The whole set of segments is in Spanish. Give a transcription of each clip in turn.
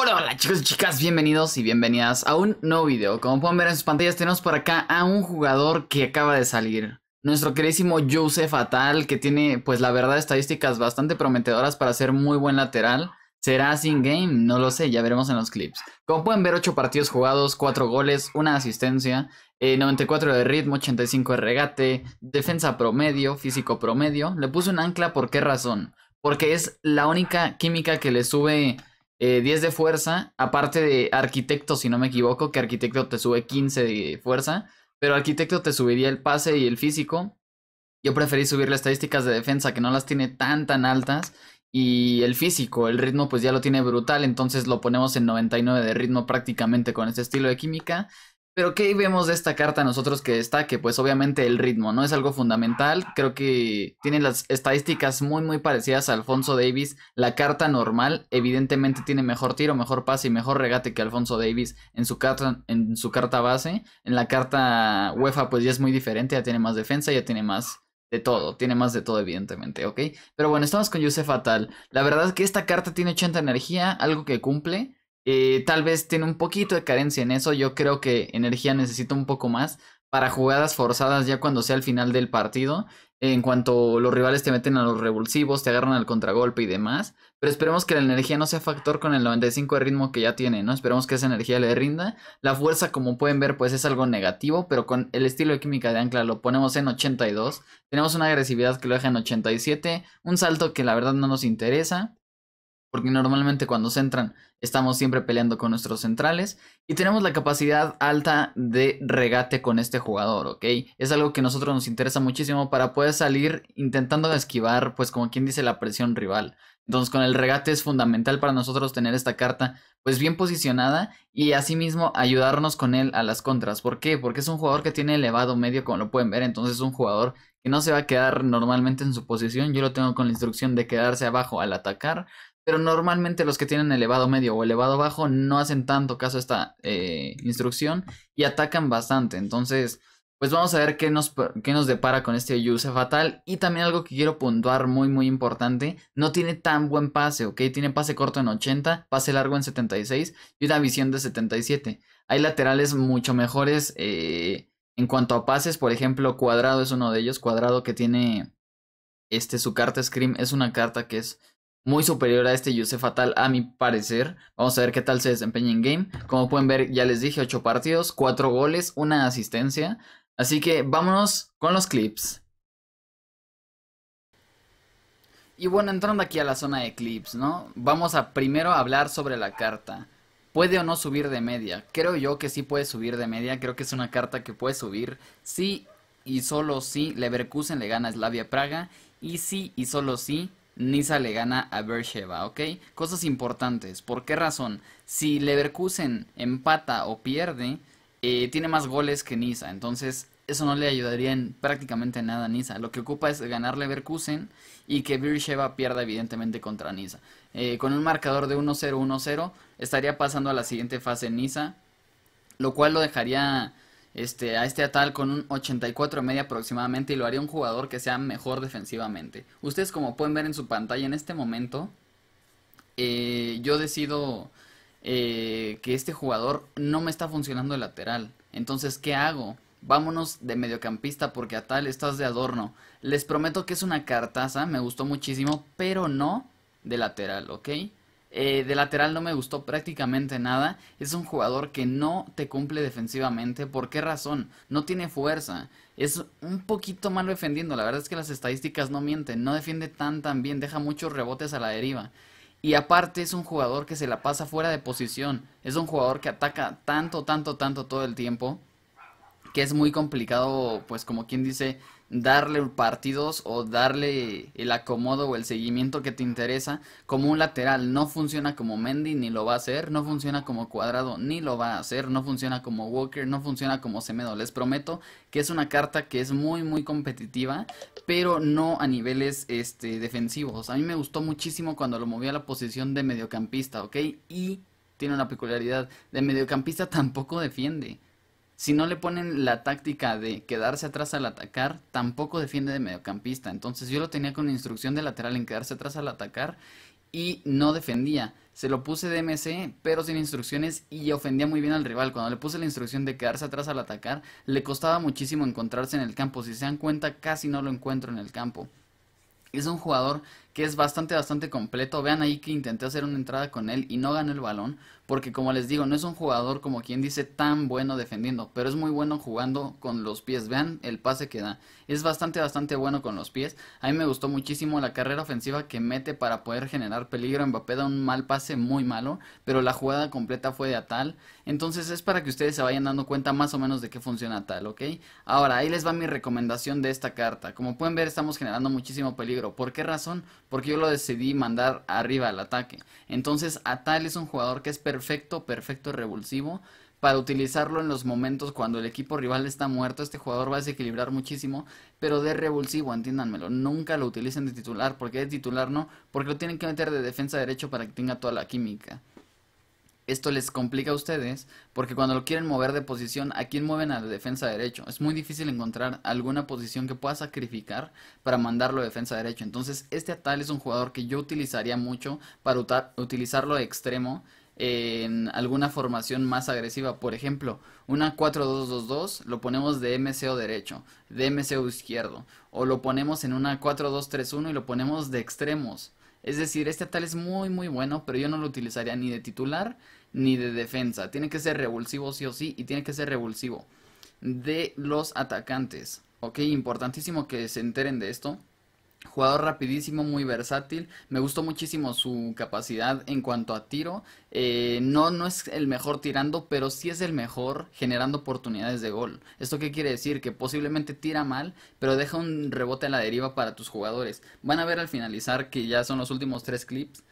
Hola chicos y chicas, bienvenidos y bienvenidas a un nuevo video. Como pueden ver en sus pantallas tenemos por acá a un jugador que acaba de salir. Nuestro queridísimo Joseph Atal que tiene pues la verdad estadísticas bastante prometedoras para ser muy buen lateral. ¿Será sin game? No lo sé, ya veremos en los clips. Como pueden ver, 8 partidos jugados, 4 goles, 1 asistencia, 94 eh, de ritmo, 85 de regate, defensa promedio, físico promedio. Le puse un ancla, ¿por qué razón? Porque es la única química que le sube 10 eh, de fuerza, aparte de arquitecto, si no me equivoco, que arquitecto te sube 15 de fuerza, pero arquitecto te subiría el pase y el físico. Yo preferí subir las estadísticas de defensa, que no las tiene tan tan altas, y el físico, el ritmo pues ya lo tiene brutal, entonces lo ponemos en 99 de ritmo prácticamente con este estilo de química. Pero ¿qué vemos de esta carta nosotros que destaque? Pues obviamente el ritmo, ¿no? Es algo fundamental. Creo que tiene las estadísticas muy, muy parecidas a Alfonso Davis. La carta normal, evidentemente, tiene mejor tiro, mejor pase y mejor regate que Alfonso Davis en su carta, en su carta base. En la carta UEFA, pues ya es muy diferente, ya tiene más defensa, ya tiene más de todo, tiene más de todo evidentemente, ¿ok? Pero bueno, estamos con Yusef Atal. La verdad es que esta carta tiene 80 energía, algo que cumple. Eh, tal vez tiene un poquito de carencia en eso. Yo creo que energía necesita un poco más para jugadas forzadas ya cuando sea el final del partido. En cuanto los rivales te meten a los revulsivos, te agarran al contragolpe y demás. Pero esperemos que la energía no sea factor con el 95 de ritmo que ya tiene, ¿no? Esperemos que esa energía le rinda. La fuerza, como pueden ver, pues es algo negativo, pero con el estilo de química de Ancla lo ponemos en 82. Tenemos una agresividad que lo deja en 87. Un salto que la verdad no nos interesa porque normalmente cuando entran estamos siempre peleando con nuestros centrales y tenemos la capacidad alta de regate con este jugador, ¿ok? Es algo que a nosotros nos interesa muchísimo para poder salir intentando esquivar, pues como quien dice, la presión rival. Entonces con el regate es fundamental para nosotros tener esta carta pues bien posicionada y asimismo ayudarnos con él a las contras. ¿Por qué? Porque es un jugador que tiene elevado medio como lo pueden ver, entonces es un jugador que no se va a quedar normalmente en su posición. Yo lo tengo con la instrucción de quedarse abajo al atacar, pero normalmente los que tienen elevado medio o elevado bajo no hacen tanto caso a esta eh, instrucción y atacan bastante. Entonces pues vamos a ver qué nos, qué nos depara con este Yusef Fatal. Y también algo que quiero puntuar muy muy importante, no tiene tan buen pase, ¿ok? Tiene pase corto en 80, pase largo en 76 y una visión de 77. Hay laterales mucho mejores eh, en cuanto a pases, por ejemplo, Cuadrado es uno de ellos, Cuadrado que tiene este, su carta Scream, es una carta que es muy superior a este Yusef Fatal a mi parecer. Vamos a ver qué tal se desempeña en game. Como pueden ver, ya les dije, 8 partidos, 4 goles, una asistencia. Así que vámonos con los clips. Y bueno, entrando aquí a la zona de clips, ¿no? Vamos a primero hablar sobre la carta. ¿Puede o no subir de media? Creo yo que sí puede subir de media. Creo que es una carta que puede subir sí y solo sí, Leverkusen le gana a Slavia Praga. Y sí y solo sí, Nisa le gana a Bersheva, ¿ok? Cosas importantes. ¿Por qué razón? Si Leverkusen empata o pierde, eh, tiene más goles que Nisa, Entonces, eso no le ayudaría en prácticamente nada a Niza. Lo que ocupa es a Verkusen. y que Birsheva pierda, evidentemente, contra Nisa, eh, con un marcador de 1-0, 1-0, estaría pasando a la siguiente fase en Niza, lo cual lo dejaría. Este, a este Atal con un 84 media aproximadamente y lo haría un jugador que sea mejor defensivamente. Ustedes como pueden ver en su pantalla en este momento, eh, yo decido eh, que este jugador no me está funcionando de lateral. Entonces, ¿qué hago? Vámonos de mediocampista porque a tal estás de adorno. Les prometo que es una cartaza, me gustó muchísimo, pero no de lateral, ¿ok? Eh, de lateral no me gustó prácticamente nada. Es un jugador que no te cumple defensivamente. ¿Por qué razón? No tiene fuerza. Es un poquito malo defendiendo. La verdad es que las estadísticas no mienten. No defiende tan tan bien. Deja muchos rebotes a la deriva. Y aparte es un jugador que se la pasa fuera de posición. Es un jugador que ataca tanto, tanto, tanto todo el tiempo. Que es muy complicado, pues como quien dice, darle partidos o darle el acomodo o el seguimiento que te interesa. Como un lateral no funciona como Mendy ni lo va a hacer. No funciona como Cuadrado ni lo va a hacer. No funciona como Walker, no funciona como Semedo. Les prometo que es una carta que es muy, muy competitiva pero no a niveles este, defensivos. A mí me gustó muchísimo cuando lo moví a la posición de mediocampista, ¿ok? Y tiene una peculiaridad, de mediocampista tampoco defiende. Si no le ponen la táctica de quedarse atrás al atacar, tampoco defiende de mediocampista. Entonces yo lo tenía con instrucción de lateral en quedarse atrás al atacar y no defendía. Se lo puse DMC pero sin instrucciones y ofendía muy bien al rival. Cuando le puse la instrucción de quedarse atrás al atacar, le costaba muchísimo encontrarse en el campo. Si se dan cuenta, casi no lo encuentro en el campo. Es un jugador que es bastante, bastante completo. Vean ahí que intenté hacer una entrada con él y no ganó el balón, porque como les digo, no es un jugador como quien dice tan bueno defendiendo, pero es muy bueno jugando con los pies. Vean el pase que da, es bastante, bastante bueno con los pies. A mí me gustó muchísimo la carrera ofensiva que mete para poder generar peligro. Mbappé da un mal pase muy malo, pero la jugada completa fue de Atal. Entonces es para que ustedes se vayan dando cuenta más o menos de qué funciona Atal, ¿ok? Ahora, ahí les va mi recomendación de esta carta. Como pueden ver, estamos generando muchísimo peligro. ¿Por qué razón? porque yo lo decidí mandar arriba al ataque. Entonces Atal es un jugador que es perfecto, perfecto revulsivo para utilizarlo en los momentos cuando el equipo rival está muerto. Este jugador va a desequilibrar muchísimo, pero de revulsivo, entiéndanmelo. Nunca lo utilicen de titular, porque de titular no, porque lo tienen que meter de defensa derecho para que tenga toda la química esto les complica a ustedes porque cuando lo quieren mover de posición, ¿a quién mueven a la defensa derecho? Es muy difícil encontrar alguna posición que pueda sacrificar para mandarlo a defensa derecho. Entonces, este Atal es un jugador que yo utilizaría mucho para utilizarlo de extremo en alguna formación más agresiva. Por ejemplo, una 4-2-2-2 lo ponemos de MCO derecho, de MCO izquierdo. O lo ponemos en una 4-2-3-1 y lo ponemos de extremos es decir, este tal es muy muy bueno, pero yo no lo utilizaría ni de titular ni de defensa. Tiene que ser revulsivo sí o sí y tiene que ser revulsivo de los atacantes. Ok, importantísimo que se enteren de esto. Jugador rapidísimo, muy versátil. Me gustó muchísimo su capacidad en cuanto a tiro. Eh, no, no es el mejor tirando, pero sí es el mejor generando oportunidades de gol. ¿Esto qué quiere decir? Que posiblemente tira mal, pero deja un rebote a la deriva para tus jugadores. Van a ver al finalizar que ya son los últimos tres clips.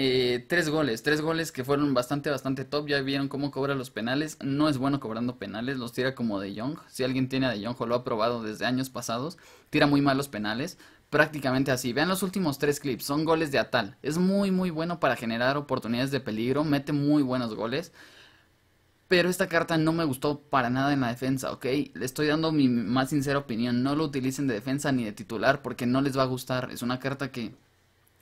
Eh, tres goles, tres goles que fueron bastante, bastante top. Ya vieron cómo cobra los penales. No es bueno cobrando penales, los tira como De Young. Si alguien tiene a De Jong o lo ha probado desde años pasados, tira muy mal los penales prácticamente así. Vean los últimos tres clips, son goles de Atal. Es muy muy bueno para generar oportunidades de peligro, mete muy buenos goles. Pero esta carta no me gustó para nada en la defensa, ¿ok? Le estoy dando mi más sincera opinión. No lo utilicen de defensa ni de titular porque no les va a gustar. Es una carta que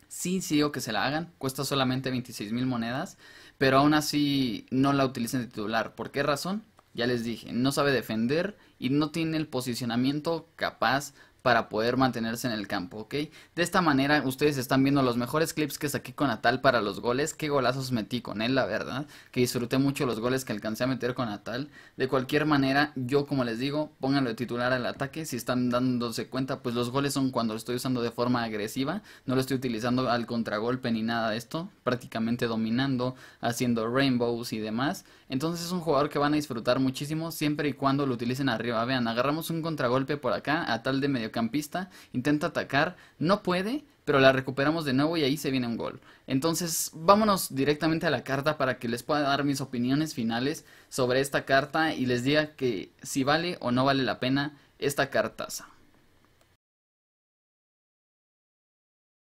sí, sigo que se la hagan. Cuesta solamente 26 mil monedas. Pero aún así no la utilicen de titular. ¿Por qué razón? Ya les dije, no sabe defender y no tiene el posicionamiento capaz para poder mantenerse en el campo, ¿ok? De esta manera ustedes están viendo los mejores clips que saqué con Natal para los goles, qué golazos metí con él, la verdad, que disfruté mucho los goles que alcancé a meter con Natal. De cualquier manera, yo como les digo, pónganlo de titular al ataque, si están dándose cuenta, pues los goles son cuando lo estoy usando de forma agresiva, no lo estoy utilizando al contragolpe ni nada de esto, prácticamente dominando, haciendo rainbows y demás. Entonces es un jugador que van a disfrutar muchísimo siempre y cuando lo utilicen arriba. Vean, agarramos un contragolpe por acá a tal de mediocampista, intenta atacar, no puede, pero la recuperamos de nuevo y ahí se viene un gol. Entonces vámonos directamente a la carta para que les pueda dar mis opiniones finales sobre esta carta y les diga que si vale o no vale la pena esta cartaza.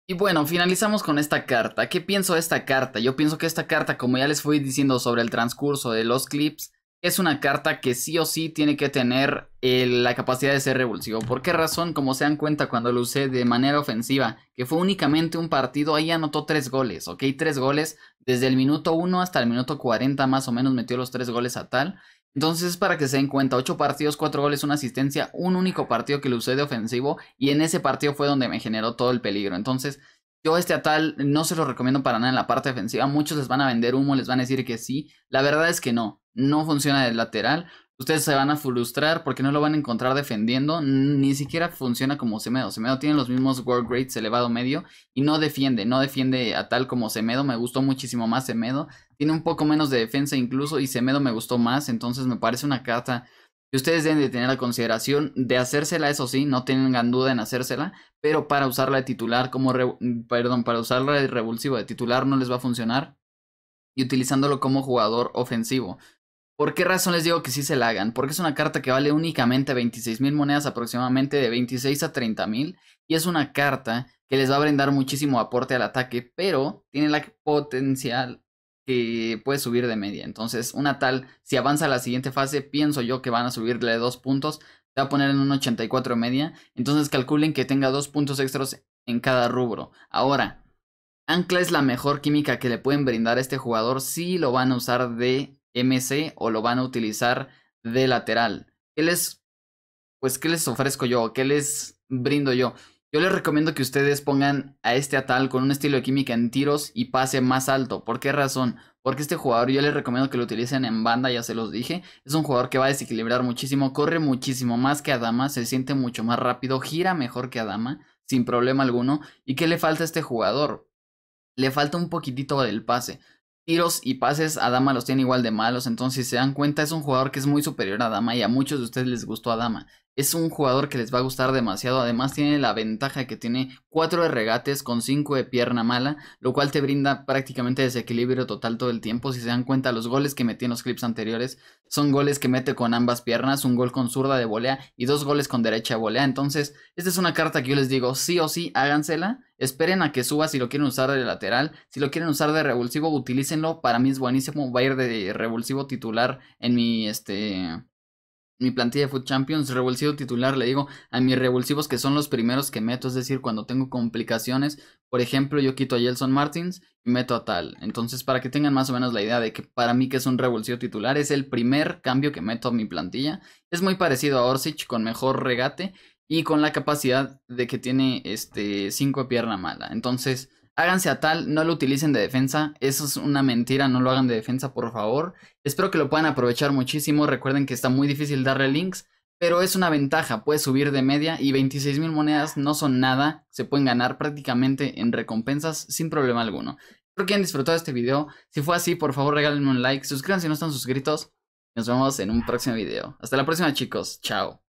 Y bueno, finalizamos con esta carta. ¿Qué pienso de esta carta? Yo pienso que esta carta, como ya les fui diciendo sobre el transcurso de los clips, es una carta que sí o sí tiene que tener eh, la capacidad de ser revulsivo. ¿Por qué razón? Como se dan cuenta cuando lo usé de manera ofensiva, que fue únicamente un partido, ahí anotó tres goles, ¿ok? Tres goles desde el minuto 1 hasta el minuto 40 más o menos metió los tres goles a tal. Entonces, para que se den cuenta, 8 partidos, 4 goles, una asistencia, un único partido que lo usé de ofensivo y en ese partido fue donde me generó todo el peligro. Entonces, yo este Atal no se lo recomiendo para nada en la parte defensiva. Muchos les van a vender humo, les van a decir que sí. La verdad es que no, no funciona del lateral ustedes se van a frustrar porque no lo van a encontrar defendiendo. Ni siquiera funciona como Semedo. Semedo tiene los mismos world grades elevado medio y no defiende, no defiende a tal como Semedo. Me gustó muchísimo más Semedo. Tiene un poco menos de defensa incluso y Semedo me gustó más. Entonces me parece una carta que ustedes deben de tener la consideración de hacérsela, eso sí, no tengan duda en hacérsela, pero para usarla de titular como, perdón, para usarla de revulsivo de titular no les va a funcionar y utilizándolo como jugador ofensivo. ¿Por qué razón les digo que sí se la hagan? Porque es una carta que vale únicamente 26.000 monedas, aproximadamente de 26 a 30.000. Y es una carta que les va a brindar muchísimo aporte al ataque, pero tiene la potencial que puede subir de media. Entonces, una tal, si avanza a la siguiente fase, pienso yo que van a subirle dos puntos. Se va a poner en un 84 media. Entonces, calculen que tenga dos puntos extras en cada rubro. Ahora, Ancla es la mejor química que le pueden brindar a este jugador si lo van a usar de MC o lo van a utilizar de lateral. ¿Qué les, pues, qué les ofrezco yo? ¿Qué les brindo yo? Yo les recomiendo que ustedes pongan a este Atal con un estilo de química en tiros y pase más alto. ¿Por qué razón? Porque este jugador yo les recomiendo que lo utilicen en banda, ya se los dije. Es un jugador que va a desequilibrar muchísimo, corre muchísimo más que Adama, se siente mucho más rápido, gira mejor que Adama, sin problema alguno. ¿Y qué le falta a este jugador? Le falta un poquitito del pase tiros y pases a Dama los tiene igual de malos. Entonces, si se dan cuenta, es un jugador que es muy superior a Dama y a muchos de ustedes les gustó a Dama es un jugador que les va a gustar demasiado. Además, tiene la ventaja que tiene 4 de regates con 5 de pierna mala, lo cual te brinda prácticamente desequilibrio total todo el tiempo. Si se dan cuenta, los goles que metí en los clips anteriores son goles que mete con ambas piernas, un gol con zurda de volea y dos goles con derecha de volea. Entonces, esta es una carta que yo les digo, sí o sí, hágansela. Esperen a que suba si lo quieren usar de lateral. Si lo quieren usar de revulsivo, utilícenlo. Para mí es buenísimo. Va a ir de revulsivo titular en mi este mi plantilla de Food Champions, revulsivo titular, le digo a mis revulsivos que son los primeros que meto, es decir, cuando tengo complicaciones, por ejemplo, yo quito a Jelson Martins y meto a tal. Entonces, para que tengan más o menos la idea de que para mí que es un revulsivo titular, es el primer cambio que meto a mi plantilla. Es muy parecido a Orsic con mejor regate y con la capacidad de que tiene este 5 pierna mala. Entonces, Háganse a tal, no lo utilicen de defensa. Eso es una mentira, no lo hagan de defensa, por favor. Espero que lo puedan aprovechar muchísimo. Recuerden que está muy difícil darle links, pero es una ventaja. puede subir de media y 26.000 monedas no son nada. Se pueden ganar prácticamente en recompensas sin problema alguno. Espero que hayan disfrutado este video. Si fue así, por favor regálenme un like, suscríbanse si no están suscritos. Nos vemos en un próximo video. Hasta la próxima chicos. Chao.